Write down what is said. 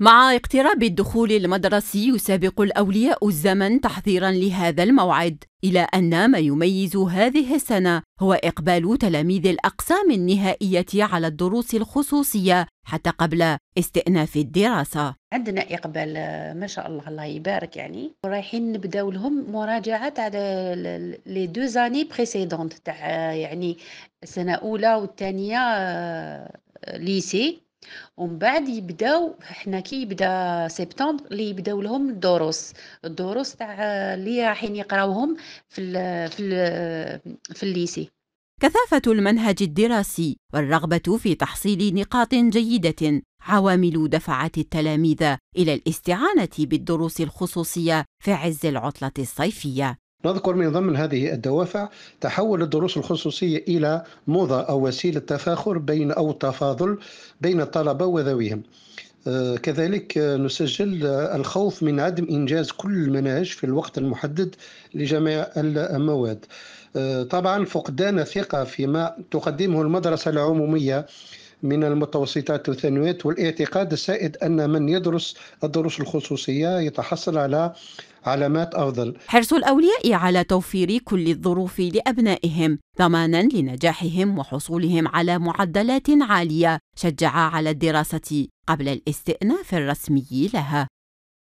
مع اقتراب الدخول المدرسي يسابق الأولياء الزمن تحضيرا لهذا الموعد إلى أن ما يميز هذه السنة هو إقبال تلاميذ الأقسام النهائية على الدروس الخصوصية حتى قبل استئناف الدراسة عندنا إقبال ما شاء الله الله يبارك يعني ورايحين نبداو لهم مراجعة تاع لي دو زاني بريسيدونت تاع يعني السنة أولى والثانية ليسي آه، ومن بعد يبداو حنا كي يبدا سبتمبر اللي يبداو لهم الدروس الدروس تاع اللي رايحين يقراوهم في الـ في الـ في الليسي كثافة المنهج الدراسي والرغبة في تحصيل نقاط جيدة عوامل دفعت التلاميذ إلى الاستعانة بالدروس الخصوصية في عز العطلة الصيفية نذكر من ضمن هذه الدوافع تحول الدروس الخصوصية إلى موضة أو وسيلة تفاخر بين أو تفاضل بين الطلبة وذويهم آه، كذلك آه، نسجل آه، الخوف من عدم إنجاز كل المناهج في الوقت المحدد لجميع المواد طبعا فقدان الثقة فيما تقدمه المدرسة العمومية من المتوسطات والثانويات والاعتقاد السائد أن من يدرس الدروس الخصوصية يتحصل على علامات أفضل حرص الأولياء على توفير كل الظروف لأبنائهم ضمانا لنجاحهم وحصولهم على معدلات عالية شجع على الدراسة قبل الاستئناف الرسمي لها